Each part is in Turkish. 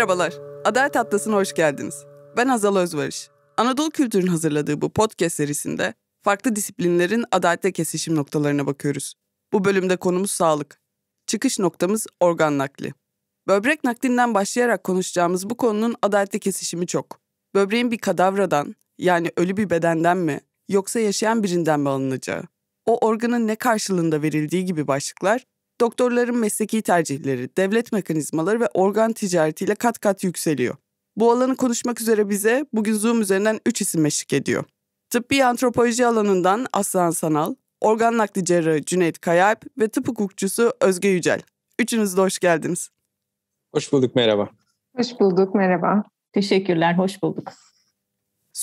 Merhabalar, Adalet Atlası'na hoş geldiniz. Ben Hazal Özvarış. Anadolu Kültür'ün hazırladığı bu podcast serisinde farklı disiplinlerin adalette kesişim noktalarına bakıyoruz. Bu bölümde konumuz sağlık. Çıkış noktamız organ nakli. Böbrek naklinden başlayarak konuşacağımız bu konunun adalette kesişimi çok. Böbreğin bir kadavradan, yani ölü bir bedenden mi, yoksa yaşayan birinden mi alınacağı, o organın ne karşılığında verildiği gibi başlıklar doktorların mesleki tercihleri, devlet mekanizmaları ve organ ticaretiyle kat kat yükseliyor. Bu alanı konuşmak üzere bize bugün Zoom üzerinden 3 isim eşlik ediyor. Tıbbi antropoloji alanından Aslan Sanal, organ nakli cerrahı Cüneyt Kayalp ve tıp hukukçusu Özge Yücel. Üçünüz de hoş geldiniz. Hoş bulduk, merhaba. Hoş bulduk, merhaba. Teşekkürler, hoş bulduk.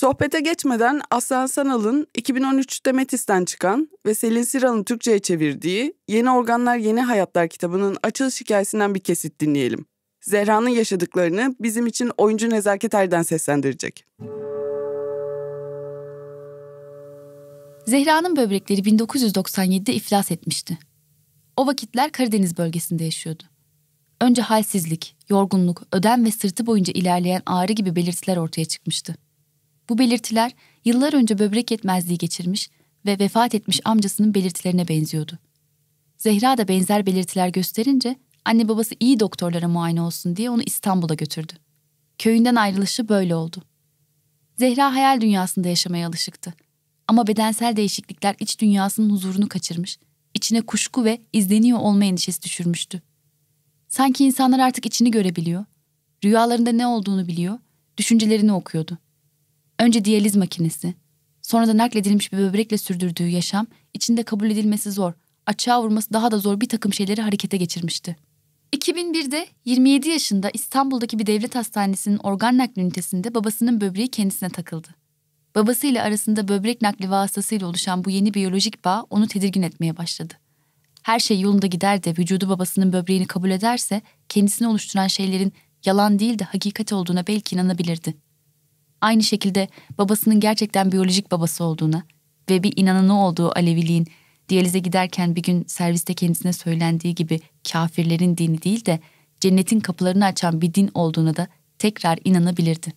Sohbete geçmeden Aslan Sanal'ın 2013'te Metis'ten çıkan ve Selin Siral'ın Türkçe'ye çevirdiği Yeni Organlar Yeni Hayatlar kitabının açılış hikayesinden bir kesit dinleyelim. Zehra'nın yaşadıklarını bizim için oyuncu Nezaket Erden seslendirecek. Zehra'nın böbrekleri 1997'de iflas etmişti. O vakitler Karadeniz bölgesinde yaşıyordu. Önce halsizlik, yorgunluk, ödem ve sırtı boyunca ilerleyen ağrı gibi belirtiler ortaya çıkmıştı. Bu belirtiler yıllar önce böbrek yetmezliği geçirmiş ve vefat etmiş amcasının belirtilerine benziyordu. Zehra da benzer belirtiler gösterince anne babası iyi doktorlara muayene olsun diye onu İstanbul'a götürdü. Köyünden ayrılışı böyle oldu. Zehra hayal dünyasında yaşamaya alışıktı. Ama bedensel değişiklikler iç dünyasının huzurunu kaçırmış, içine kuşku ve izleniyor olma endişesi düşürmüştü. Sanki insanlar artık içini görebiliyor, rüyalarında ne olduğunu biliyor, düşüncelerini okuyordu. Önce diyaliz makinesi, sonra da nakledilmiş bir böbrekle sürdürdüğü yaşam içinde kabul edilmesi zor, açığa vurması daha da zor bir takım şeyleri harekete geçirmişti. 2001'de 27 yaşında İstanbul'daki bir devlet hastanesinin organ nakli ünitesinde babasının böbreği kendisine takıldı. Babasıyla arasında böbrek nakli vasıtasıyla oluşan bu yeni biyolojik bağ onu tedirgin etmeye başladı. Her şey yolunda gider de vücudu babasının böbreğini kabul ederse kendisini oluşturan şeylerin yalan değil de hakikat olduğuna belki inanabilirdi. Aynı şekilde babasının gerçekten biyolojik babası olduğuna ve bir inananı olduğu Aleviliğin diyalize giderken bir gün serviste kendisine söylendiği gibi kafirlerin dini değil de cennetin kapılarını açan bir din olduğuna da tekrar inanabilirdi.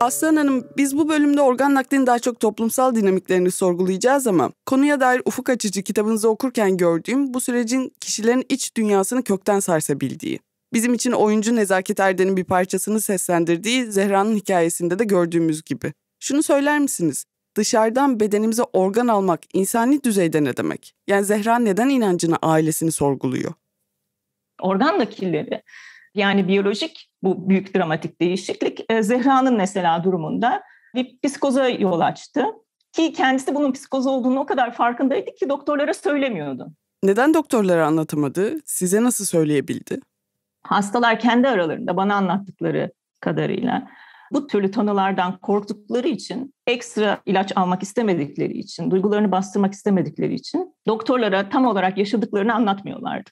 Aslan Hanım, biz bu bölümde organ naklinin daha çok toplumsal dinamiklerini sorgulayacağız ama konuya dair ufuk açıcı kitabınızı okurken gördüğüm bu sürecin kişilerin iç dünyasını kökten sarsabildiği, bizim için oyuncu Nezaket Erden'in bir parçasını seslendirdiği Zehra'nın hikayesinde de gördüğümüz gibi. Şunu söyler misiniz? Dışarıdan bedenimize organ almak insani düzeyde ne demek? Yani Zehra neden inancını, ailesini sorguluyor? Organ nakilleri yani biyolojik bu büyük dramatik değişiklik e, Zehra'nın mesela durumunda bir psikoza yol açtı. Ki kendisi bunun psikoz olduğunu o kadar farkındaydı ki doktorlara söylemiyordu. Neden doktorlara anlatamadı? Size nasıl söyleyebildi? hastalar kendi aralarında bana anlattıkları kadarıyla bu türlü tanılardan korktukları için, ekstra ilaç almak istemedikleri için, duygularını bastırmak istemedikleri için doktorlara tam olarak yaşadıklarını anlatmıyorlardı.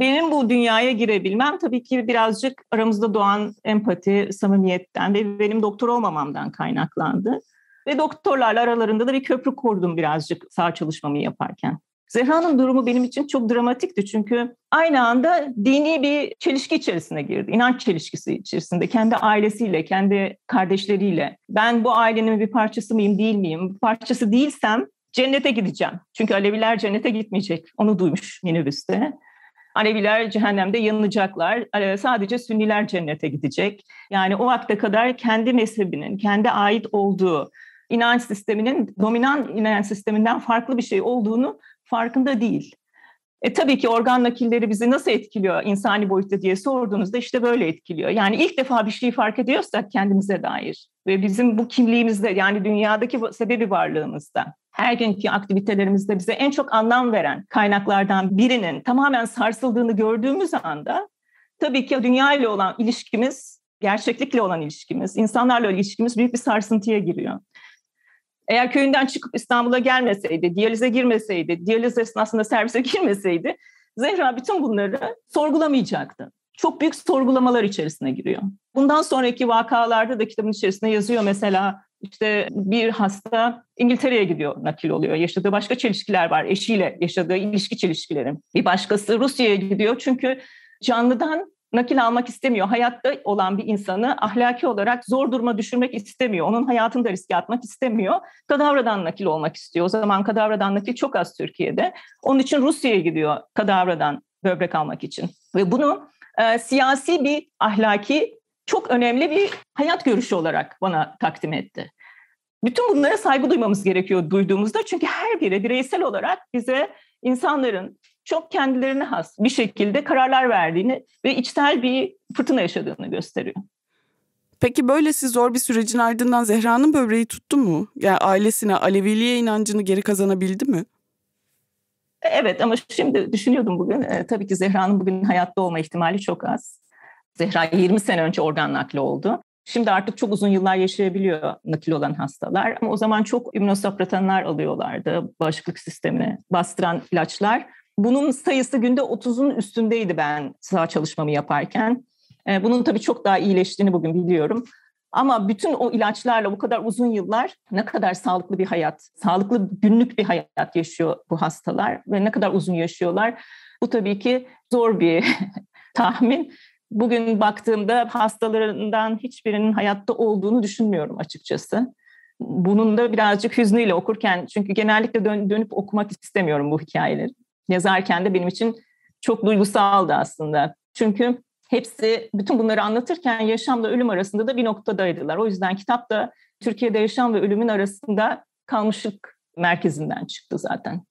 Benim bu dünyaya girebilmem tabii ki birazcık aramızda doğan empati, samimiyetten ve benim doktor olmamamdan kaynaklandı. Ve doktorlarla aralarında da bir köprü kurdum birazcık sağ çalışmamı yaparken. Zehra'nın durumu benim için çok dramatikti çünkü aynı anda dini bir çelişki içerisine girdi. İnanç çelişkisi içerisinde kendi ailesiyle, kendi kardeşleriyle. Ben bu ailenin bir parçası mıyım, değil miyim? Parçası değilsem cennete gideceğim. Çünkü Aleviler cennete gitmeyecek. Onu duymuş minibüste. Aleviler cehennemde yanılacaklar. Sadece Sünniler cennete gidecek. Yani o vakte kadar kendi mezhebinin, kendi ait olduğu inanç sisteminin dominant inanç sisteminden farklı bir şey olduğunu farkında değil. E, tabii ki organ nakilleri bizi nasıl etkiliyor insani boyutta diye sorduğunuzda işte böyle etkiliyor. Yani ilk defa bir şeyi fark ediyorsak kendimize dair ve bizim bu kimliğimizde yani dünyadaki sebebi varlığımızda her günkü aktivitelerimizde bize en çok anlam veren kaynaklardan birinin tamamen sarsıldığını gördüğümüz anda tabii ki dünya ile olan ilişkimiz, gerçeklikle olan ilişkimiz, insanlarla olan ilişkimiz büyük bir sarsıntıya giriyor. Eğer köyünden çıkıp İstanbul'a gelmeseydi, diyalize girmeseydi, diyaliz esnasında servise girmeseydi Zehra bütün bunları sorgulamayacaktı. Çok büyük sorgulamalar içerisine giriyor. Bundan sonraki vakalarda da kitabın içerisinde yazıyor mesela işte bir hasta İngiltere'ye gidiyor, nakil oluyor. Yaşadığı başka çelişkiler var. Eşiyle yaşadığı ilişki çelişkileri. Bir başkası Rusya'ya gidiyor çünkü canlıdan nakil almak istemiyor. Hayatta olan bir insanı ahlaki olarak zor duruma düşürmek istemiyor. Onun hayatını da riske atmak istemiyor. Kadavradan nakil olmak istiyor. O zaman kadavradan nakil çok az Türkiye'de. Onun için Rusya'ya gidiyor kadavradan böbrek almak için. Ve bunu e, siyasi bir ahlaki çok önemli bir hayat görüşü olarak bana takdim etti. Bütün bunlara saygı duymamız gerekiyor duyduğumuzda çünkü her biri bireysel olarak bize insanların çok kendilerine has bir şekilde kararlar verdiğini ve içsel bir fırtına yaşadığını gösteriyor. Peki böylesi zor bir sürecin ardından Zehra'nın böbreği tuttu mu? Yani ailesine Aleviliğe inancını geri kazanabildi mi? E, evet ama şimdi düşünüyordum bugün. E, tabii ki Zehra'nın bugün hayatta olma ihtimali çok az. Zehra 20 sene önce organ nakli oldu. Şimdi artık çok uzun yıllar yaşayabiliyor nakil olan hastalar. Ama o zaman çok imnosapratanlar alıyorlardı. Bağışıklık sistemini bastıran ilaçlar. Bunun sayısı günde 30'un üstündeydi ben sağ çalışmamı yaparken. Ee, bunun tabii çok daha iyileştiğini bugün biliyorum. Ama bütün o ilaçlarla bu kadar uzun yıllar ne kadar sağlıklı bir hayat, sağlıklı günlük bir hayat yaşıyor bu hastalar ve ne kadar uzun yaşıyorlar. Bu tabii ki zor bir tahmin. Bugün baktığımda hastalarından hiçbirinin hayatta olduğunu düşünmüyorum açıkçası. Bunun da birazcık hüznüyle okurken çünkü genellikle dön, dönüp okumak istemiyorum bu hikayeleri yazarken de benim için çok duygusaldı aslında. Çünkü hepsi bütün bunları anlatırken yaşamla ölüm arasında da bir noktadaydılar. O yüzden kitap da Türkiye'de yaşam ve ölümün arasında kalmışlık merkezinden çıktı zaten.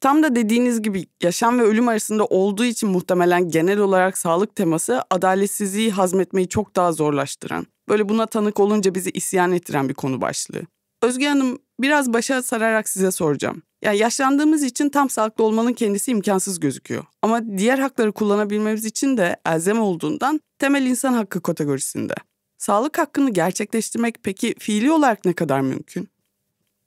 Tam da dediğiniz gibi yaşam ve ölüm arasında olduğu için muhtemelen genel olarak sağlık teması adaletsizliği hazmetmeyi çok daha zorlaştıran, böyle buna tanık olunca bizi isyan ettiren bir konu başlığı. Özge Hanım biraz başa sararak size soracağım. Yani yaşlandığımız için tam sağlıklı olmanın kendisi imkansız gözüküyor. Ama diğer hakları kullanabilmemiz için de elzem olduğundan temel insan hakkı kategorisinde. Sağlık hakkını gerçekleştirmek peki fiili olarak ne kadar mümkün?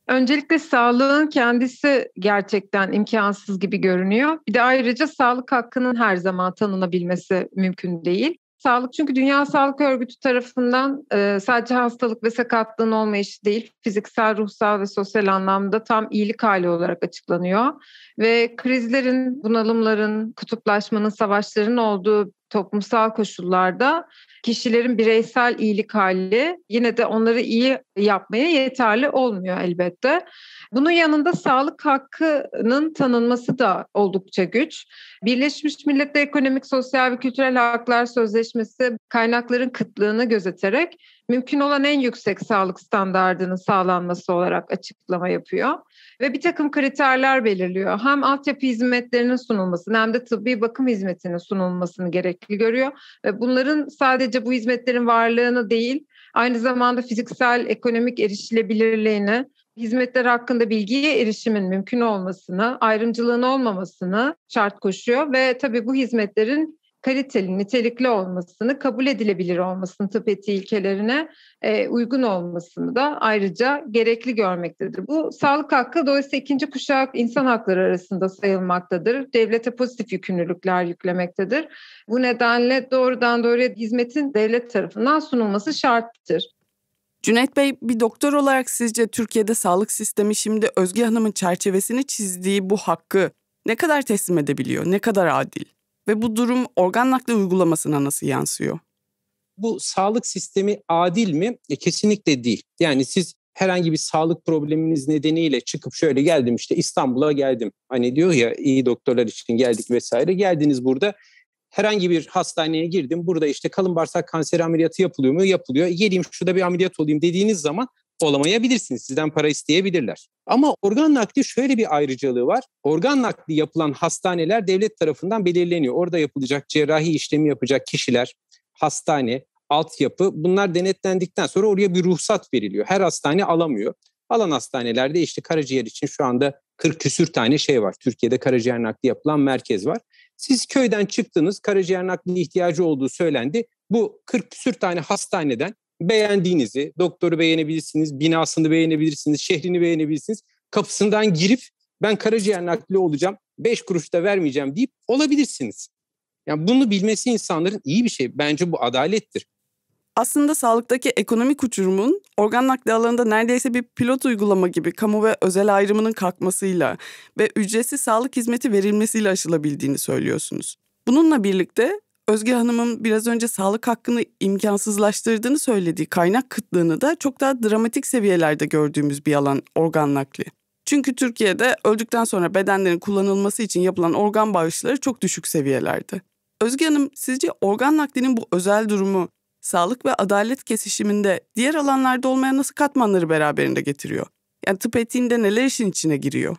Öncelikle sağlığın kendisi gerçekten imkansız gibi görünüyor. Bir de ayrıca sağlık hakkının her zaman tanınabilmesi mümkün değil sağlık çünkü Dünya Sağlık Örgütü tarafından e, sadece hastalık ve sakatlığın olmayışı değil, fiziksel, ruhsal ve sosyal anlamda tam iyilik hali olarak açıklanıyor. Ve krizlerin, bunalımların, kutuplaşmanın, savaşların olduğu toplumsal koşullarda kişilerin bireysel iyilik hali yine de onları iyi yapmaya yeterli olmuyor elbette. Bunun yanında sağlık hakkının tanınması da oldukça güç. Birleşmiş Milletler Ekonomik, Sosyal ve Kültürel Haklar Sözleşmesi kaynakların kıtlığını gözeterek mümkün olan en yüksek sağlık standardının sağlanması olarak açıklama yapıyor ve bir takım kriterler belirliyor. Hem altyapı hizmetlerinin sunulmasını hem de tıbbi bakım hizmetinin sunulmasını gerekli görüyor. Ve bunların sadece bu hizmetlerin varlığını değil, aynı zamanda fiziksel, ekonomik erişilebilirliğini, hizmetler hakkında bilgiye erişimin mümkün olmasını, ayrımcılığın olmamasını şart koşuyor ve tabii bu hizmetlerin kaliteli, nitelikli olmasını, kabul edilebilir olmasını, tıp etiği ilkelerine e, uygun olmasını da ayrıca gerekli görmektedir. Bu sağlık hakkı dolayısıyla ikinci kuşak insan hakları arasında sayılmaktadır. Devlete pozitif yükümlülükler yüklemektedir. Bu nedenle doğrudan doğruya hizmetin devlet tarafından sunulması şarttır. Cüneyt Bey bir doktor olarak sizce Türkiye'de sağlık sistemi şimdi Özge Hanım'ın çerçevesini çizdiği bu hakkı ne kadar teslim edebiliyor? Ne kadar adil? ve bu durum organ nakli uygulamasına nasıl yansıyor? Bu sağlık sistemi adil mi? E, kesinlikle değil. Yani siz herhangi bir sağlık probleminiz nedeniyle çıkıp şöyle geldim işte İstanbul'a geldim. Hani diyor ya iyi doktorlar için geldik vesaire. Geldiniz burada herhangi bir hastaneye girdim. Burada işte kalın bağırsak kanseri ameliyatı yapılıyor mu? Yapılıyor. Geleyim şurada bir ameliyat olayım dediğiniz zaman olamayabilirsiniz. Sizden para isteyebilirler. Ama organ nakli şöyle bir ayrıcalığı var. Organ nakli yapılan hastaneler devlet tarafından belirleniyor. Orada yapılacak cerrahi işlemi yapacak kişiler, hastane, altyapı bunlar denetlendikten sonra oraya bir ruhsat veriliyor. Her hastane alamıyor. Alan hastanelerde işte karaciğer için şu anda 40 küsür tane şey var. Türkiye'de karaciğer nakli yapılan merkez var. Siz köyden çıktınız, karaciğer nakli ihtiyacı olduğu söylendi. Bu 40 küsür tane hastaneden beğendiğinizi, doktoru beğenebilirsiniz, binasını beğenebilirsiniz, şehrini beğenebilirsiniz. Kapısından girip ben karaciğer nakli olacağım, beş kuruş da vermeyeceğim deyip olabilirsiniz. Yani bunu bilmesi insanların iyi bir şey. Bence bu adalettir. Aslında sağlıktaki ekonomik uçurumun organ nakli alanında neredeyse bir pilot uygulama gibi kamu ve özel ayrımının kalkmasıyla ve ücretsiz sağlık hizmeti verilmesiyle aşılabildiğini söylüyorsunuz. Bununla birlikte Özge Hanım'ın biraz önce sağlık hakkını imkansızlaştırdığını söylediği kaynak kıtlığını da çok daha dramatik seviyelerde gördüğümüz bir alan organ nakli. Çünkü Türkiye'de öldükten sonra bedenlerin kullanılması için yapılan organ bağışları çok düşük seviyelerde. Özge Hanım sizce organ naklinin bu özel durumu sağlık ve adalet kesişiminde diğer alanlarda olmayan nasıl katmanları beraberinde getiriyor? Yani tıp etiğinde neler işin içine giriyor?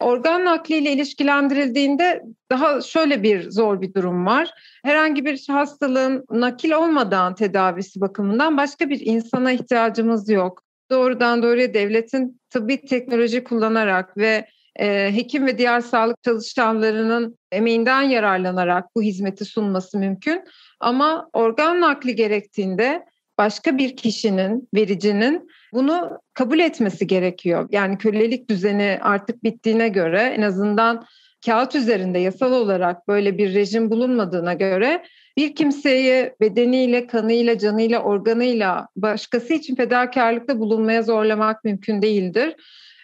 Organ nakliyle ilişkilendirildiğinde daha şöyle bir zor bir durum var. Herhangi bir hastalığın nakil olmadan tedavisi bakımından başka bir insana ihtiyacımız yok. Doğrudan doğruya devletin tıbbi teknoloji kullanarak ve e, hekim ve diğer sağlık çalışanlarının emeğinden yararlanarak bu hizmeti sunması mümkün. Ama organ nakli gerektiğinde başka bir kişinin, vericinin bunu kabul etmesi gerekiyor. Yani kölelik düzeni artık bittiğine göre en azından kağıt üzerinde yasal olarak böyle bir rejim bulunmadığına göre bir kimseyi bedeniyle, kanıyla, canıyla, organıyla başkası için fedakarlıkta bulunmaya zorlamak mümkün değildir.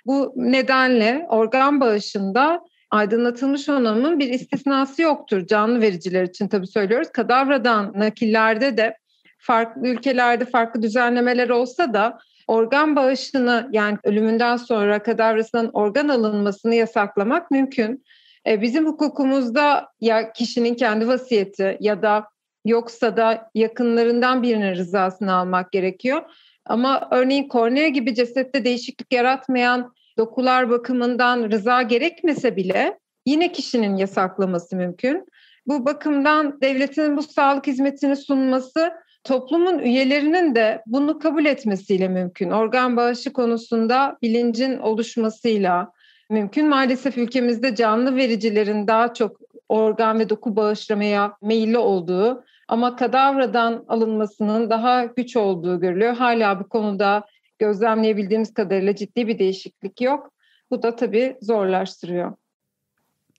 Bu nedenle organ bağışında aydınlatılmış onamın bir istisnası yoktur. Canlı vericiler için tabii söylüyoruz. Kadavradan nakillerde de farklı ülkelerde farklı düzenlemeler olsa da organ bağışını yani ölümünden sonra kadavrasından organ alınmasını yasaklamak mümkün. E, bizim hukukumuzda ya kişinin kendi vasiyeti ya da yoksa da yakınlarından birinin rızasını almak gerekiyor. Ama örneğin kornea gibi cesette değişiklik yaratmayan dokular bakımından rıza gerekmese bile yine kişinin yasaklaması mümkün. Bu bakımdan devletin bu sağlık hizmetini sunması toplumun üyelerinin de bunu kabul etmesiyle mümkün. Organ bağışı konusunda bilincin oluşmasıyla mümkün. Maalesef ülkemizde canlı vericilerin daha çok organ ve doku bağışlamaya meyilli olduğu ama kadavradan alınmasının daha güç olduğu görülüyor. Hala bu konuda gözlemleyebildiğimiz kadarıyla ciddi bir değişiklik yok. Bu da tabii zorlaştırıyor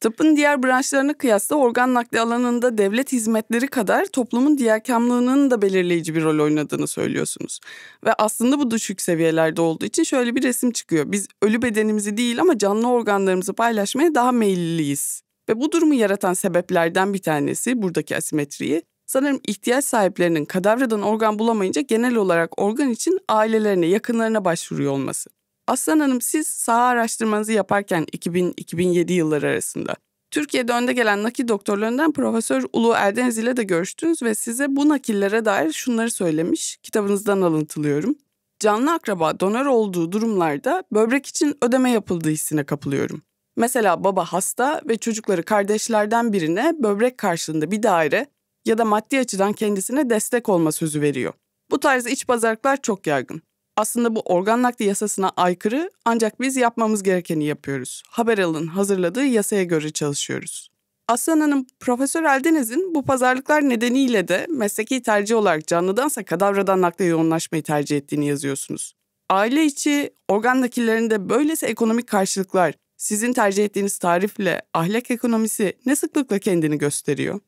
tıbbın diğer branşlarına kıyasla organ nakli alanında devlet hizmetleri kadar toplumun diğer kamlığının da belirleyici bir rol oynadığını söylüyorsunuz. Ve aslında bu düşük seviyelerde olduğu için şöyle bir resim çıkıyor. Biz ölü bedenimizi değil ama canlı organlarımızı paylaşmaya daha meyilliyiz. Ve bu durumu yaratan sebeplerden bir tanesi buradaki asimetriyi Sanırım ihtiyaç sahiplerinin kadavradan organ bulamayınca genel olarak organ için ailelerine, yakınlarına başvuruyor olması. Aslan Hanım siz saha araştırmanızı yaparken 2000-2007 yılları arasında Türkiye'de önde gelen nakil doktorlarından Profesör Ulu Eldeniz ile de görüştünüz ve size bu nakillere dair şunları söylemiş. Kitabınızdan alıntılıyorum. Canlı akraba donör olduğu durumlarda böbrek için ödeme yapıldığı hissine kapılıyorum. Mesela baba hasta ve çocukları kardeşlerden birine böbrek karşılığında bir daire ya da maddi açıdan kendisine destek olma sözü veriyor. Bu tarz iç pazarlıklar çok yaygın aslında bu organ nakli yasasına aykırı ancak biz yapmamız gerekeni yapıyoruz. Haber Alın hazırladığı yasaya göre çalışıyoruz. Aslan Hanım, Profesör Eldeniz'in bu pazarlıklar nedeniyle de mesleki tercih olarak canlıdansa kadavradan nakle yoğunlaşmayı tercih ettiğini yazıyorsunuz. Aile içi organ nakillerinde böylesi ekonomik karşılıklar sizin tercih ettiğiniz tarifle ahlak ekonomisi ne sıklıkla kendini gösteriyor?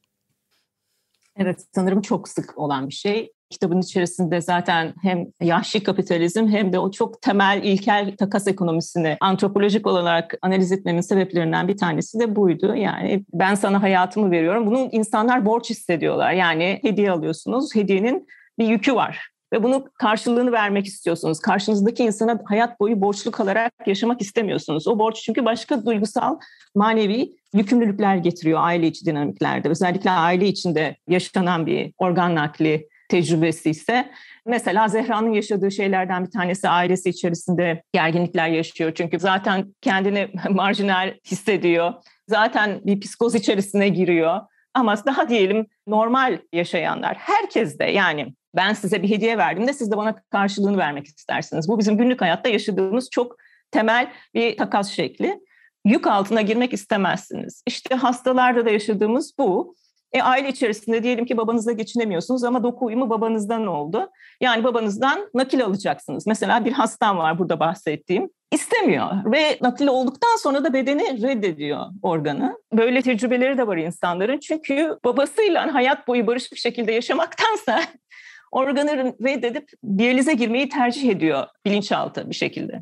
Evet sanırım çok sık olan bir şey kitabın içerisinde zaten hem yaşlı kapitalizm hem de o çok temel ilkel takas ekonomisini antropolojik olarak analiz etmemin sebeplerinden bir tanesi de buydu. Yani ben sana hayatımı veriyorum. Bunu insanlar borç hissediyorlar. Yani hediye alıyorsunuz. Hediyenin bir yükü var ve bunun karşılığını vermek istiyorsunuz. Karşınızdaki insana hayat boyu borçlu kalarak yaşamak istemiyorsunuz. O borç çünkü başka duygusal, manevi yükümlülükler getiriyor aile içi dinamiklerde. Özellikle aile içinde yaşanan bir organ nakli tecrübesi ise mesela Zehra'nın yaşadığı şeylerden bir tanesi ailesi içerisinde gerginlikler yaşıyor. Çünkü zaten kendini marjinal hissediyor. Zaten bir psikoz içerisine giriyor. Ama daha diyelim normal yaşayanlar herkes de yani ben size bir hediye verdim de siz de bana karşılığını vermek istersiniz. Bu bizim günlük hayatta yaşadığımız çok temel bir takas şekli. Yük altına girmek istemezsiniz. İşte hastalarda da yaşadığımız bu. E, aile içerisinde diyelim ki babanızla geçinemiyorsunuz ama doku uyumu babanızdan oldu. Yani babanızdan nakil alacaksınız. Mesela bir hastam var burada bahsettiğim. İstemiyor ve nakil olduktan sonra da bedeni reddediyor organı. Böyle tecrübeleri de var insanların. Çünkü babasıyla hani hayat boyu barışık bir şekilde yaşamaktansa organı reddedip diyalize girmeyi tercih ediyor bilinçaltı bir şekilde.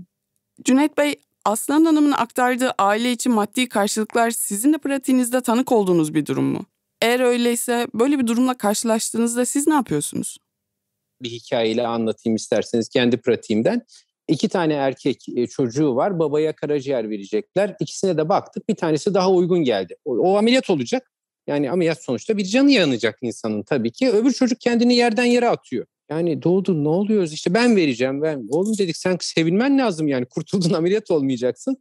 Cüneyt Bey, Aslan Hanım'ın aktardığı aile için maddi karşılıklar sizin de pratiğinizde tanık olduğunuz bir durum mu? Eğer öyleyse böyle bir durumla karşılaştığınızda siz ne yapıyorsunuz? Bir hikayeyle anlatayım isterseniz kendi pratiğimden. İki tane erkek e, çocuğu var. Babaya karaciğer verecekler. İkisine de baktık. Bir tanesi daha uygun geldi. O, o ameliyat olacak. Yani ameliyat sonuçta bir canı yanacak insanın tabii ki. Öbür çocuk kendini yerden yere atıyor. Yani doğdu ne oluyoruz işte ben vereceğim. Ben. Oğlum dedik sen sevinmen lazım yani kurtuldun ameliyat olmayacaksın.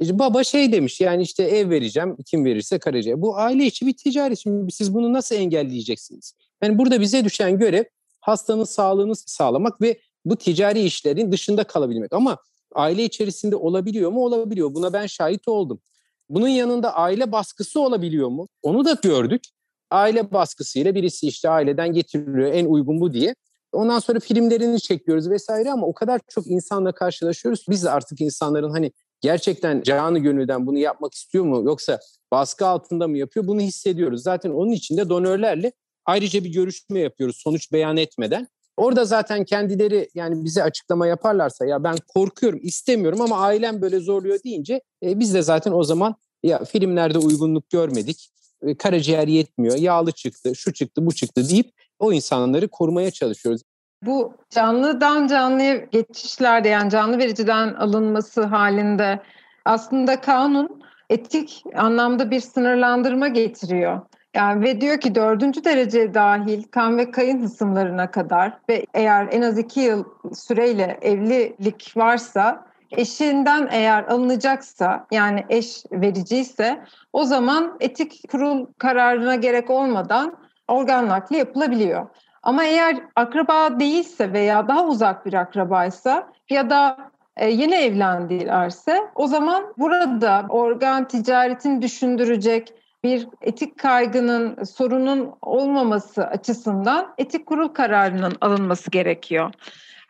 İşte baba şey demiş yani işte ev vereceğim kim verirse karaciğer. Bu aile içi bir ticaret. Şimdi siz bunu nasıl engelleyeceksiniz? Yani burada bize düşen görev hastanın sağlığını sağlamak ve bu ticari işlerin dışında kalabilmek. Ama aile içerisinde olabiliyor mu? Olabiliyor. Buna ben şahit oldum. Bunun yanında aile baskısı olabiliyor mu? Onu da gördük. Aile baskısıyla birisi işte aileden getiriliyor en uygun bu diye. Ondan sonra filmlerini çekiyoruz vesaire ama o kadar çok insanla karşılaşıyoruz. Biz de artık insanların hani gerçekten canı gönülden bunu yapmak istiyor mu yoksa baskı altında mı yapıyor bunu hissediyoruz. Zaten onun için de donörlerle ayrıca bir görüşme yapıyoruz sonuç beyan etmeden. Orada zaten kendileri yani bize açıklama yaparlarsa ya ben korkuyorum istemiyorum ama ailem böyle zorluyor deyince e, biz de zaten o zaman ya filmlerde uygunluk görmedik e, karaciğer yetmiyor, yağlı çıktı, şu çıktı, bu çıktı deyip o insanları korumaya çalışıyoruz. Bu canlıdan canlıya geçişlerde yani canlı vericiden alınması halinde aslında kanun etik anlamda bir sınırlandırma getiriyor. Yani ve diyor ki dördüncü derece dahil kan ve kayın hısımlarına kadar ve eğer en az iki yıl süreyle evlilik varsa eşinden eğer alınacaksa yani eş vericiyse o zaman etik kurul kararına gerek olmadan organ nakli yapılabiliyor. Ama eğer akraba değilse veya daha uzak bir akrabaysa ya da e, yeni evlendilerse o zaman burada organ ticaretini düşündürecek bir etik kaygının sorunun olmaması açısından etik kurul kararının alınması gerekiyor.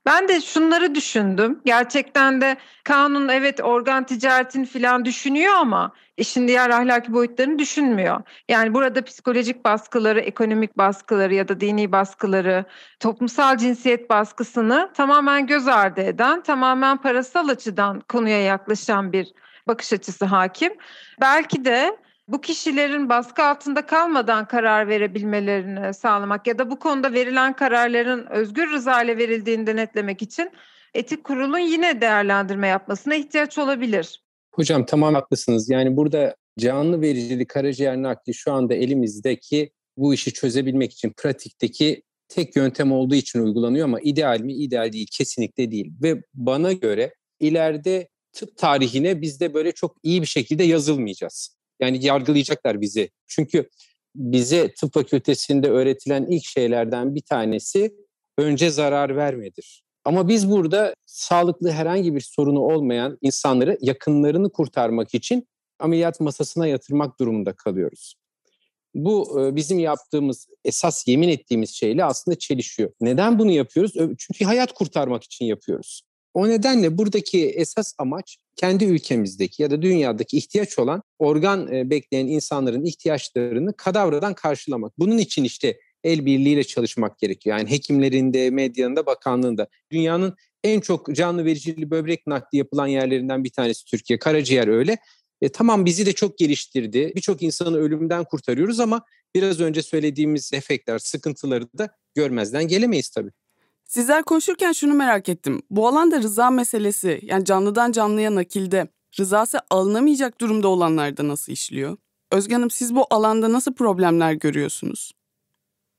Ben de şunları düşündüm. Gerçekten de kanun evet organ ticaretini falan düşünüyor ama işin e, diğer ahlaki boyutlarını düşünmüyor. Yani burada psikolojik baskıları, ekonomik baskıları ya da dini baskıları, toplumsal cinsiyet baskısını tamamen göz ardı eden, tamamen parasal açıdan konuya yaklaşan bir bakış açısı hakim. Belki de bu kişilerin baskı altında kalmadan karar verebilmelerini sağlamak ya da bu konuda verilen kararların özgür rıza ile verildiğini denetlemek için etik kurulun yine değerlendirme yapmasına ihtiyaç olabilir. Hocam tamam haklısınız. Yani burada canlı vericili karaciğer nakli şu anda elimizdeki bu işi çözebilmek için pratikteki tek yöntem olduğu için uygulanıyor ama ideal mi? İdeal değil, kesinlikle değil. Ve bana göre ileride tıp tarihine biz de böyle çok iyi bir şekilde yazılmayacağız. Yani yargılayacaklar bizi. Çünkü bize tıp fakültesinde öğretilen ilk şeylerden bir tanesi önce zarar vermedir. Ama biz burada sağlıklı herhangi bir sorunu olmayan insanları yakınlarını kurtarmak için ameliyat masasına yatırmak durumunda kalıyoruz. Bu e, bizim yaptığımız, esas yemin ettiğimiz şeyle aslında çelişiyor. Neden bunu yapıyoruz? Çünkü hayat kurtarmak için yapıyoruz. O nedenle buradaki esas amaç kendi ülkemizdeki ya da dünyadaki ihtiyaç olan organ e, bekleyen insanların ihtiyaçlarını kadavradan karşılamak. Bunun için işte el birliğiyle çalışmak gerekiyor. Yani hekimlerinde, medyanında, bakanlığında. Dünyanın en çok canlı vericili böbrek nakli yapılan yerlerinden bir tanesi Türkiye. Karaciğer öyle. E, tamam bizi de çok geliştirdi. Birçok insanı ölümden kurtarıyoruz ama biraz önce söylediğimiz efektler, sıkıntıları da görmezden gelemeyiz tabii. Sizler konuşurken şunu merak ettim. Bu alanda rıza meselesi yani canlıdan canlıya nakilde rızası alınamayacak durumda olanlarda nasıl işliyor? Özge Hanım siz bu alanda nasıl problemler görüyorsunuz?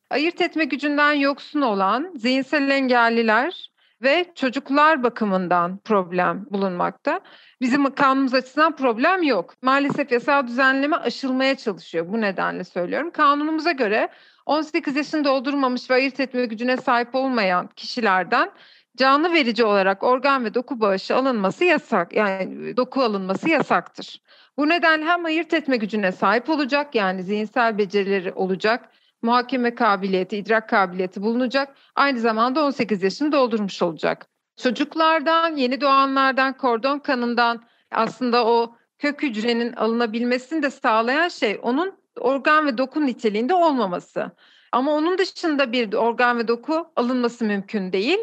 Ayırt etme gücünden yoksun olan zihinsel engelliler ve çocuklar bakımından problem bulunmakta. Bizim kanunumuz açısından problem yok. Maalesef yasal düzenleme aşılmaya çalışıyor. Bu nedenle söylüyorum. Kanunumuza göre 18 yaşını doldurmamış ve ayırt etme gücüne sahip olmayan kişilerden canlı verici olarak organ ve doku bağışı alınması yasak. Yani e, doku alınması yasaktır. Bu neden hem ayırt etme gücüne sahip olacak yani zihinsel becerileri olacak, muhakeme kabiliyeti, idrak kabiliyeti bulunacak. Aynı zamanda 18 yaşını doldurmuş olacak. Çocuklardan, yeni doğanlardan, kordon kanından aslında o kök hücrenin alınabilmesini de sağlayan şey onun organ ve doku niteliğinde olmaması. Ama onun dışında bir organ ve doku alınması mümkün değil.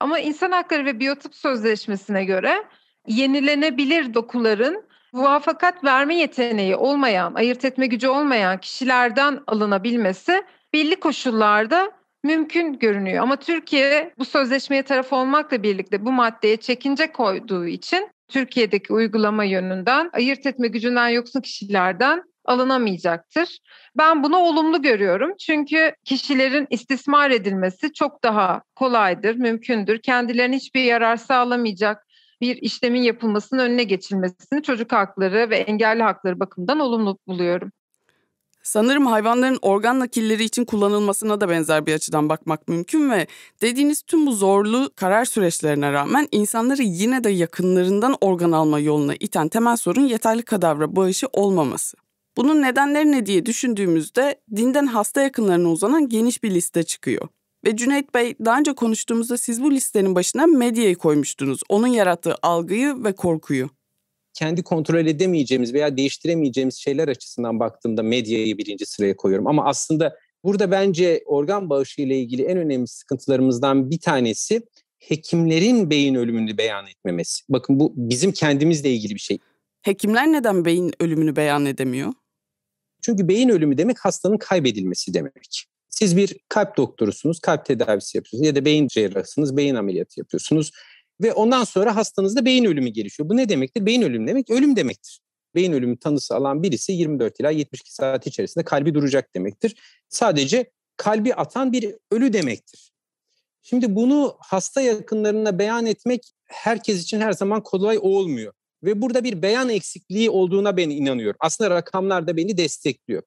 Ama insan hakları ve biyotip sözleşmesine göre yenilenebilir dokuların muvafakat verme yeteneği olmayan, ayırt etme gücü olmayan kişilerden alınabilmesi belli koşullarda mümkün görünüyor. Ama Türkiye bu sözleşmeye taraf olmakla birlikte bu maddeye çekince koyduğu için Türkiye'deki uygulama yönünden ayırt etme gücünden yoksun kişilerden alınamayacaktır. Ben bunu olumlu görüyorum. Çünkü kişilerin istismar edilmesi çok daha kolaydır, mümkündür. Kendilerine hiçbir yarar sağlamayacak bir işlemin yapılmasının önüne geçilmesini çocuk hakları ve engelli hakları bakımından olumlu buluyorum. Sanırım hayvanların organ nakilleri için kullanılmasına da benzer bir açıdan bakmak mümkün ve dediğiniz tüm bu zorlu karar süreçlerine rağmen insanları yine de yakınlarından organ alma yoluna iten temel sorun yeterli kadavra bağışı olmaması. Bunun nedenleri ne diye düşündüğümüzde dinden hasta yakınlarına uzanan geniş bir liste çıkıyor. Ve Cüneyt Bey daha önce konuştuğumuzda siz bu listenin başına medyayı koymuştunuz. Onun yarattığı algıyı ve korkuyu. Kendi kontrol edemeyeceğimiz veya değiştiremeyeceğimiz şeyler açısından baktığımda medyayı birinci sıraya koyuyorum. Ama aslında burada bence organ bağışı ile ilgili en önemli sıkıntılarımızdan bir tanesi hekimlerin beyin ölümünü beyan etmemesi. Bakın bu bizim kendimizle ilgili bir şey. Hekimler neden beyin ölümünü beyan edemiyor? Çünkü beyin ölümü demek hastanın kaybedilmesi demek. Siz bir kalp doktorusunuz, kalp tedavisi yapıyorsunuz ya da beyin cerrahısınız, beyin ameliyatı yapıyorsunuz. Ve ondan sonra hastanızda beyin ölümü gelişiyor. Bu ne demektir? Beyin ölümü demek ölüm demektir. Beyin ölümü tanısı alan birisi 24 ila 72 saat içerisinde kalbi duracak demektir. Sadece kalbi atan bir ölü demektir. Şimdi bunu hasta yakınlarına beyan etmek herkes için her zaman kolay olmuyor. Ve burada bir beyan eksikliği olduğuna ben inanıyorum. Aslında rakamlar da beni destekliyor.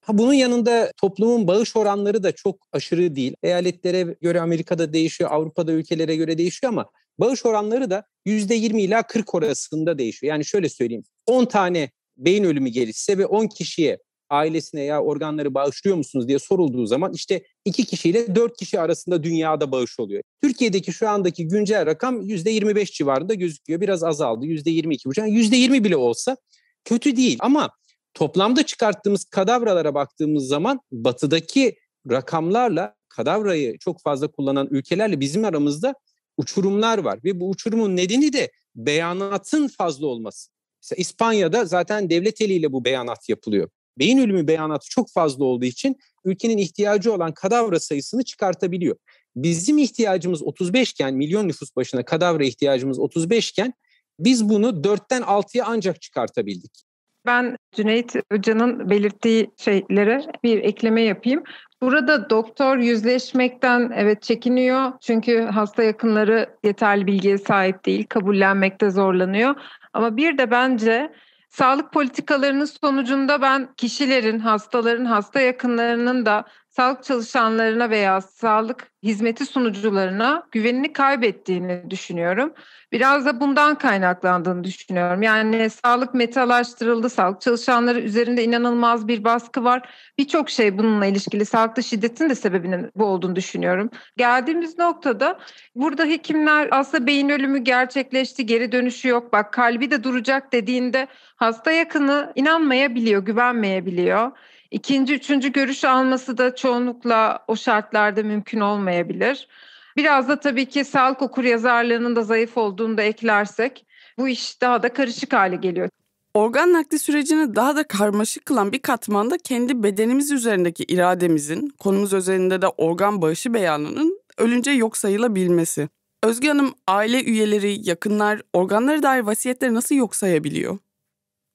Ha, bunun yanında toplumun bağış oranları da çok aşırı değil. Eyaletlere göre Amerika'da değişiyor, Avrupa'da ülkelere göre değişiyor ama bağış oranları da %20 ila 40 orasında değişiyor. Yani şöyle söyleyeyim. 10 tane beyin ölümü gelişse ve 10 kişiye ailesine ya organları bağışlıyor musunuz diye sorulduğu zaman işte iki kişiyle dört kişi arasında dünyada bağış oluyor. Türkiye'deki şu andaki güncel rakam yüzde 25 civarında gözüküyor. Biraz azaldı yüzde 22. iki Yüzde 20 bile olsa kötü değil ama toplamda çıkarttığımız kadavralara baktığımız zaman batıdaki rakamlarla kadavrayı çok fazla kullanan ülkelerle bizim aramızda uçurumlar var ve bu uçurumun nedeni de beyanatın fazla olması. Mesela İspanya'da zaten devlet eliyle bu beyanat yapılıyor beyin ölümü beyanatı çok fazla olduğu için ülkenin ihtiyacı olan kadavra sayısını çıkartabiliyor. Bizim ihtiyacımız 35 iken milyon nüfus başına kadavra ihtiyacımız 35 iken biz bunu 4'ten 6'ya ancak çıkartabildik. Ben Cüneyt Hoca'nın belirttiği şeylere bir ekleme yapayım. Burada doktor yüzleşmekten evet çekiniyor. Çünkü hasta yakınları yeterli bilgiye sahip değil, kabullenmekte zorlanıyor. Ama bir de bence Sağlık politikalarının sonucunda ben kişilerin, hastaların, hasta yakınlarının da sağlık çalışanlarına veya sağlık hizmeti sunucularına güvenini kaybettiğini düşünüyorum. Biraz da bundan kaynaklandığını düşünüyorum. Yani sağlık metalaştırıldı, sağlık çalışanları üzerinde inanılmaz bir baskı var. Birçok şey bununla ilişkili. Sağlıkta şiddetin de sebebinin bu olduğunu düşünüyorum. Geldiğimiz noktada burada hekimler aslında beyin ölümü gerçekleşti, geri dönüşü yok. Bak kalbi de duracak dediğinde hasta yakını inanmayabiliyor, güvenmeyebiliyor. İkinci, üçüncü görüş alması da çoğunlukla o şartlarda mümkün olmayabilir. Biraz da tabii ki sağlık okur okuryazarlığının da zayıf olduğunu da eklersek bu iş daha da karışık hale geliyor. Organ nakli sürecini daha da karmaşık kılan bir katmanda kendi bedenimiz üzerindeki irademizin, konumuz üzerinde de organ bağışı beyanının ölünce yok sayılabilmesi. Özge Hanım aile üyeleri, yakınlar organları dair vasiyetleri nasıl yok sayabiliyor?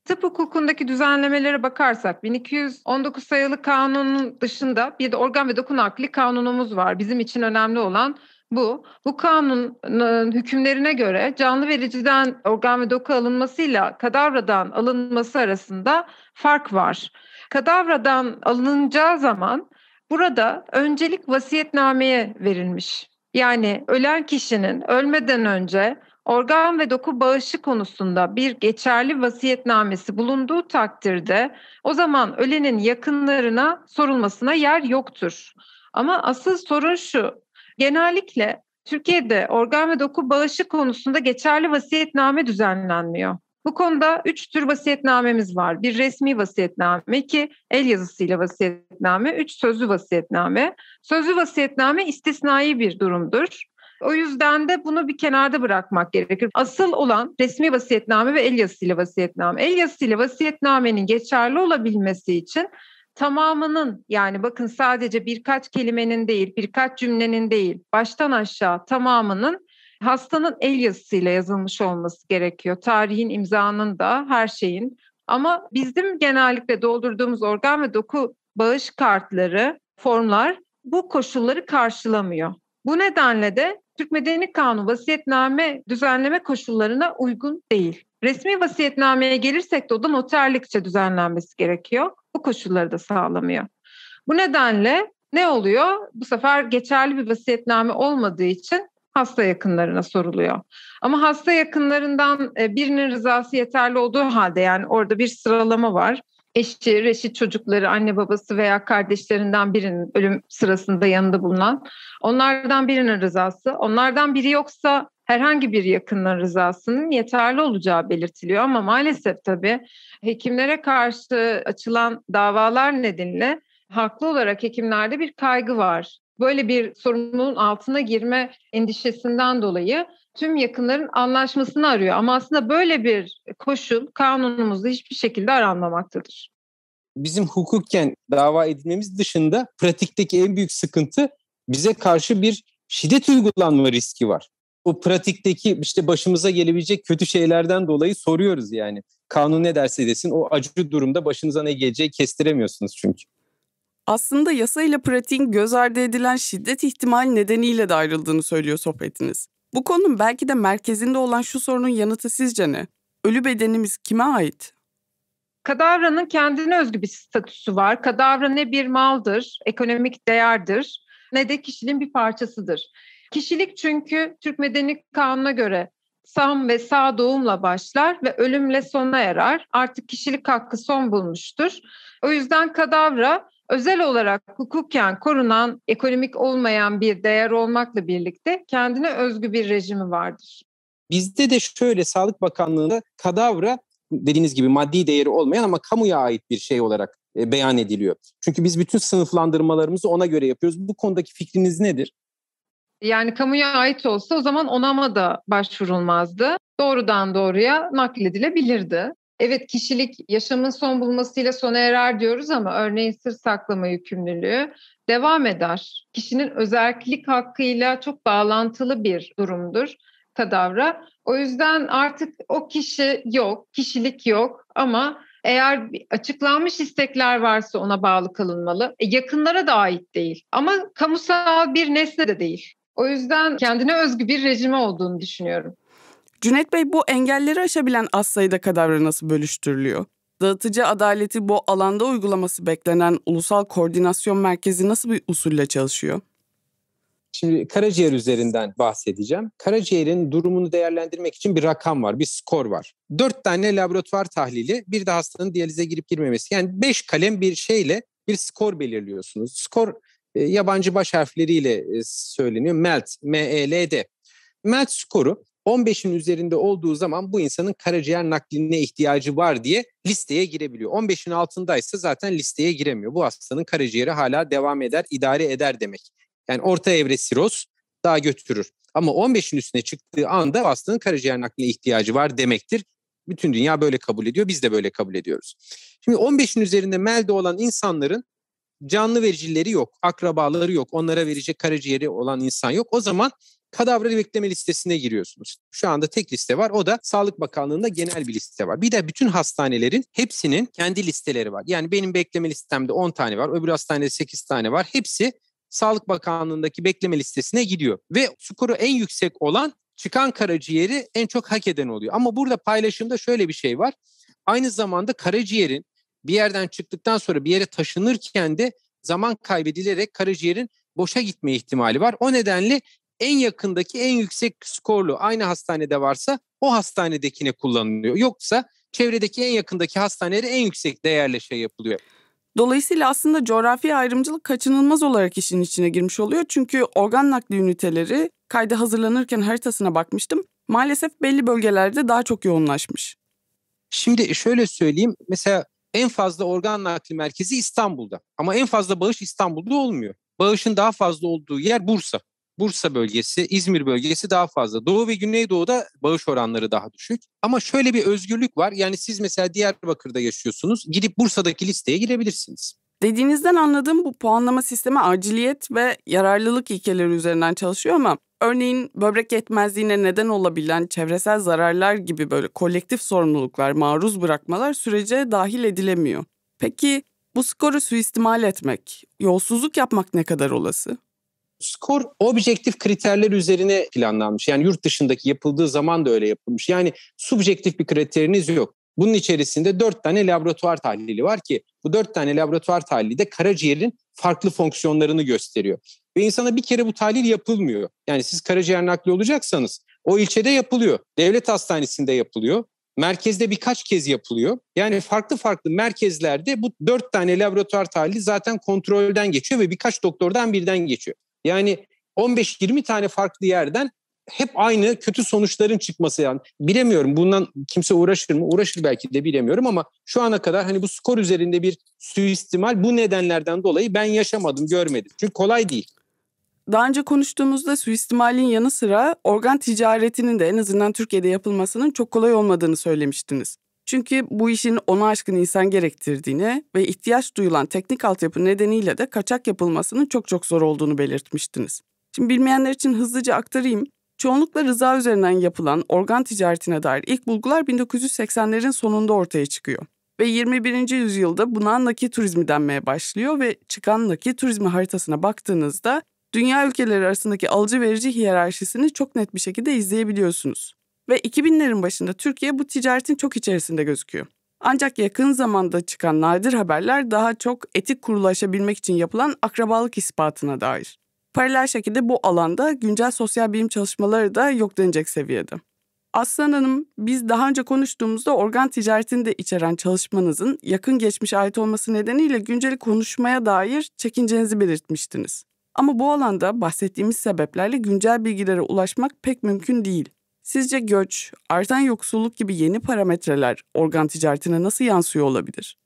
Tıp hukukundaki düzenlemelere bakarsak 1219 sayılı kanunun dışında bir de organ ve dokun akli kanunumuz var. Bizim için önemli olan bu. Bu kanunun hükümlerine göre canlı vericiden organ ve doku alınmasıyla kadavradan alınması arasında fark var. Kadavradan alınacağı zaman burada öncelik vasiyetnameye verilmiş. Yani ölen kişinin ölmeden önce organ ve doku bağışı konusunda bir geçerli vasiyetnamesi bulunduğu takdirde o zaman ölenin yakınlarına sorulmasına yer yoktur. Ama asıl sorun şu. Genellikle Türkiye'de organ ve doku bağışı konusunda geçerli vasiyetname düzenlenmiyor. Bu konuda üç tür vasiyetnamemiz var. Bir resmi vasiyetname, iki el yazısıyla vasiyetname, üç sözlü vasiyetname. Sözlü vasiyetname istisnai bir durumdur. O yüzden de bunu bir kenarda bırakmak gerekir. Asıl olan resmi vasiyetname ve el yazısıyla vasiyetname. El yazısıyla vasiyetnamenin geçerli olabilmesi için tamamının yani bakın sadece birkaç kelimenin değil, birkaç cümlenin değil, baştan aşağı tamamının hastanın el yazısıyla yazılmış olması gerekiyor. Tarihin, imzanın da her şeyin. Ama bizim genellikle doldurduğumuz organ ve doku bağış kartları, formlar bu koşulları karşılamıyor. Bu nedenle de Türk Medeni Kanunu vasiyetname düzenleme koşullarına uygun değil. Resmi vasiyetnameye gelirsek de o da noterlikçe düzenlenmesi gerekiyor. Bu koşulları da sağlamıyor. Bu nedenle ne oluyor? Bu sefer geçerli bir vasiyetname olmadığı için hasta yakınlarına soruluyor. Ama hasta yakınlarından e, birinin rızası yeterli olduğu halde yani orada bir sıralama var eşi, reşit çocukları, anne babası veya kardeşlerinden birinin ölüm sırasında yanında bulunan onlardan birinin rızası, onlardan biri yoksa herhangi bir yakının rızasının yeterli olacağı belirtiliyor ama maalesef tabii hekimlere karşı açılan davalar nedeniyle haklı olarak hekimlerde bir kaygı var. Böyle bir sorumluluğun altına girme endişesinden dolayı tüm yakınların anlaşmasını arıyor. Ama aslında böyle bir koşul kanunumuzda hiçbir şekilde aranmamaktadır. Bizim hukukken dava edilmemiz dışında pratikteki en büyük sıkıntı bize karşı bir şiddet uygulanma riski var. Bu pratikteki işte başımıza gelebilecek kötü şeylerden dolayı soruyoruz yani. Kanun ne derse desin o acı durumda başınıza ne geleceği kestiremiyorsunuz çünkü. Aslında yasayla pratiğin göz ardı edilen şiddet ihtimali nedeniyle de ayrıldığını söylüyor sohbetiniz. Bu konunun belki de merkezinde olan şu sorunun yanıtı sizce ne? Ölü bedenimiz kime ait? Kadavranın kendine özgü bir statüsü var. Kadavra ne bir maldır, ekonomik değerdir ne de kişinin bir parçasıdır. Kişilik çünkü Türk Medeni Kanunu'na göre sağım ve sağ doğumla başlar ve ölümle sona erer. Artık kişilik hakkı son bulmuştur. O yüzden kadavra özel olarak hukuken korunan ekonomik olmayan bir değer olmakla birlikte kendine özgü bir rejimi vardır. Bizde de şöyle Sağlık Bakanlığı'nda kadavra dediğiniz gibi maddi değeri olmayan ama kamuya ait bir şey olarak e, beyan ediliyor. Çünkü biz bütün sınıflandırmalarımızı ona göre yapıyoruz. Bu konudaki fikriniz nedir? Yani kamuya ait olsa o zaman onama da başvurulmazdı. Doğrudan doğruya nakledilebilirdi. Evet kişilik yaşamın son bulmasıyla sona erer diyoruz ama örneğin sır saklama yükümlülüğü devam eder. Kişinin özellik hakkıyla çok bağlantılı bir durumdur kadavra. O yüzden artık o kişi yok, kişilik yok ama eğer açıklanmış istekler varsa ona bağlı kalınmalı. E, yakınlara da ait değil ama kamusal bir nesne de değil. O yüzden kendine özgü bir rejime olduğunu düşünüyorum. Cüneyt Bey bu engelleri aşabilen az sayıda kadavra nasıl bölüştürülüyor? Dağıtıcı adaleti bu alanda uygulaması beklenen Ulusal Koordinasyon Merkezi nasıl bir usulle çalışıyor? Şimdi karaciğer üzerinden bahsedeceğim. Karaciğerin durumunu değerlendirmek için bir rakam var, bir skor var. Dört tane laboratuvar tahlili, bir de hastanın diyalize girip girmemesi. Yani beş kalem bir şeyle bir skor belirliyorsunuz. Skor e, yabancı baş harfleriyle e, söyleniyor. MELT, M-E-L-D. MELT skoru 15'in üzerinde olduğu zaman bu insanın karaciğer nakline ihtiyacı var diye listeye girebiliyor. 15'in altındaysa zaten listeye giremiyor. Bu hastanın karaciğeri hala devam eder, idare eder demek. Yani orta evre siroz daha götürür. Ama 15'in üstüne çıktığı anda hastanın karaciğer nakline ihtiyacı var demektir. Bütün dünya böyle kabul ediyor, biz de böyle kabul ediyoruz. Şimdi 15'in üzerinde melde olan insanların canlı vericileri yok, akrabaları yok, onlara verecek karaciğeri olan insan yok. O zaman kadavra bekleme listesine giriyorsunuz. Şu anda tek liste var. O da Sağlık Bakanlığı'nda genel bir liste var. Bir de bütün hastanelerin hepsinin kendi listeleri var. Yani benim bekleme listemde 10 tane var. Öbür hastanede 8 tane var. Hepsi Sağlık Bakanlığı'ndaki bekleme listesine gidiyor. Ve skoru en yüksek olan çıkan karaciğeri en çok hak eden oluyor. Ama burada paylaşımda şöyle bir şey var. Aynı zamanda karaciğerin bir yerden çıktıktan sonra bir yere taşınırken de zaman kaybedilerek karaciğerin boşa gitme ihtimali var. O nedenle en yakındaki en yüksek skorlu aynı hastanede varsa o hastanedekine kullanılıyor. Yoksa çevredeki en yakındaki hastanelere en yüksek değerle şey yapılıyor. Dolayısıyla aslında coğrafi ayrımcılık kaçınılmaz olarak işin içine girmiş oluyor. Çünkü organ nakli üniteleri kayda hazırlanırken haritasına bakmıştım. Maalesef belli bölgelerde daha çok yoğunlaşmış. Şimdi şöyle söyleyeyim. Mesela en fazla organ nakli merkezi İstanbul'da. Ama en fazla bağış İstanbul'da olmuyor. Bağışın daha fazla olduğu yer Bursa. Bursa bölgesi, İzmir bölgesi daha fazla. Doğu ve Güneydoğu'da bağış oranları daha düşük. Ama şöyle bir özgürlük var. Yani siz mesela Diyarbakır'da yaşıyorsunuz. Gidip Bursa'daki listeye girebilirsiniz. Dediğinizden anladığım bu puanlama sistemi aciliyet ve yararlılık ilkeleri üzerinden çalışıyor ama örneğin böbrek yetmezliğine neden olabilen çevresel zararlar gibi böyle kolektif sorumluluklar, maruz bırakmalar sürece dahil edilemiyor. Peki bu skoru suistimal etmek, yolsuzluk yapmak ne kadar olası? skor objektif kriterler üzerine planlanmış. Yani yurt dışındaki yapıldığı zaman da öyle yapılmış. Yani subjektif bir kriteriniz yok. Bunun içerisinde dört tane laboratuvar tahlili var ki bu dört tane laboratuvar tahlili de karaciğerin farklı fonksiyonlarını gösteriyor. Ve insana bir kere bu tahlil yapılmıyor. Yani siz karaciğer nakli olacaksanız o ilçede yapılıyor. Devlet hastanesinde yapılıyor. Merkezde birkaç kez yapılıyor. Yani farklı farklı merkezlerde bu dört tane laboratuvar tahlili zaten kontrolden geçiyor ve birkaç doktordan birden geçiyor. Yani 15-20 tane farklı yerden hep aynı kötü sonuçların çıkması yani. Bilemiyorum bundan kimse uğraşır mı? Uğraşır belki de bilemiyorum ama şu ana kadar hani bu skor üzerinde bir suistimal bu nedenlerden dolayı ben yaşamadım, görmedim. Çünkü kolay değil. Daha önce konuştuğumuzda suistimalin yanı sıra organ ticaretinin de en azından Türkiye'de yapılmasının çok kolay olmadığını söylemiştiniz. Çünkü bu işin ona aşkın insan gerektirdiğini ve ihtiyaç duyulan teknik altyapı nedeniyle de kaçak yapılmasının çok çok zor olduğunu belirtmiştiniz. Şimdi bilmeyenler için hızlıca aktarayım. Çoğunlukla rıza üzerinden yapılan organ ticaretine dair ilk bulgular 1980'lerin sonunda ortaya çıkıyor. Ve 21. yüzyılda buna nakil turizmi denmeye başlıyor ve çıkan nakil turizmi haritasına baktığınızda dünya ülkeleri arasındaki alıcı verici hiyerarşisini çok net bir şekilde izleyebiliyorsunuz. Ve 2000'lerin başında Türkiye bu ticaretin çok içerisinde gözüküyor. Ancak yakın zamanda çıkan nadir haberler daha çok etik kurulaşabilmek için yapılan akrabalık ispatına dair. Paralel şekilde bu alanda güncel sosyal bilim çalışmaları da yok denecek seviyede. Aslan Hanım, biz daha önce konuştuğumuzda organ ticaretini de içeren çalışmanızın yakın geçmiş ait olması nedeniyle günceli konuşmaya dair çekincenizi belirtmiştiniz. Ama bu alanda bahsettiğimiz sebeplerle güncel bilgilere ulaşmak pek mümkün değil. Sizce göç, artan yoksulluk gibi yeni parametreler organ ticaretine nasıl yansıyor olabilir?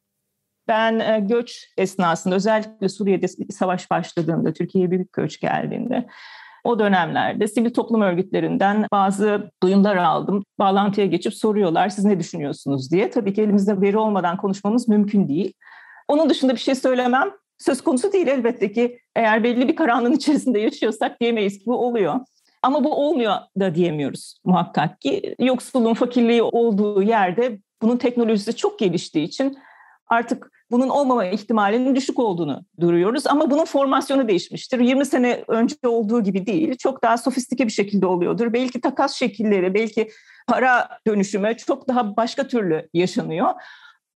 Ben e, göç esnasında özellikle Suriye'de savaş başladığında, Türkiye'ye büyük göç geldiğinde o dönemlerde sivil toplum örgütlerinden bazı duyumlar aldım. Bağlantıya geçip soruyorlar siz ne düşünüyorsunuz diye. Tabii ki elimizde veri olmadan konuşmamız mümkün değil. Onun dışında bir şey söylemem söz konusu değil elbette ki. Eğer belli bir karanlığın içerisinde yaşıyorsak diyemeyiz ki bu oluyor. Ama bu olmuyor da diyemiyoruz muhakkak ki. Yoksulluğun, fakirliği olduğu yerde bunun teknolojisi çok geliştiği için artık bunun olmama ihtimalinin düşük olduğunu duruyoruz. Ama bunun formasyonu değişmiştir. 20 sene önce olduğu gibi değil. Çok daha sofistike bir şekilde oluyordur. Belki takas şekilleri, belki para dönüşümü çok daha başka türlü yaşanıyor.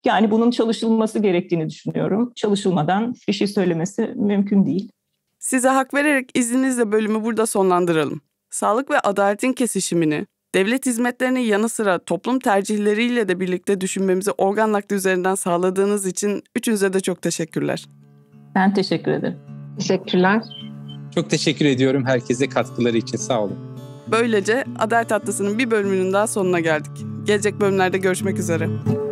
Yani bunun çalışılması gerektiğini düşünüyorum. Çalışılmadan bir şey söylemesi mümkün değil. Size hak vererek izninizle bölümü burada sonlandıralım sağlık ve adaletin kesişimini, devlet hizmetlerini yanı sıra toplum tercihleriyle de birlikte düşünmemizi organ nakli üzerinden sağladığınız için üçünüze de çok teşekkürler. Ben teşekkür ederim. Teşekkürler. Çok teşekkür ediyorum herkese katkıları için. Sağ olun. Böylece Adalet Atlası'nın bir bölümünün daha sonuna geldik. Gelecek bölümlerde görüşmek üzere.